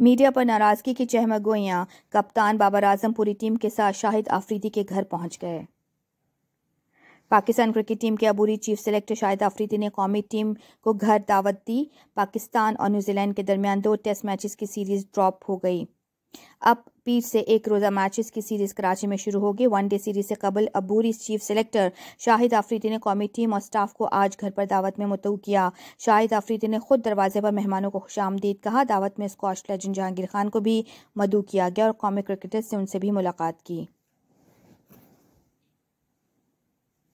media पर नाराजगी की चहमगोइयां कप्तान बाबर आजम पूरी टीम के साथ शाहिद आफरीदी के घर पहुंच गए पाकिस्तान क्रिकेट टीम के अबूरी चीफ सेलेक्टर शाहिद आफरीदी ने कौमी टीम को घर दावत दी पाकिस्तान और न्यूजीलैंड के दरमियान दो टेस्ट मैचेस की सीरीज ड्रॉप हो गई अब पीठ से एक रोज़ा मैचेस की सीरीज कराची में शुरू होगी वन डे सीरीज से कबल अबूरी चीफ सेलेक्टर शाहिद आफरीदी ने कौमी टीम और स्टाफ को आज घर पर दावत में मुतव किया शाहिद आफरीदी ने खुद दरवाजे पर मेहमानों को खुश आमदीद कहा दावत में स्कॉश लेजेंड जहांगीर खान को भी मदू किया गया और कौमी क्रिकेटर से उनसे भी मुलाकात की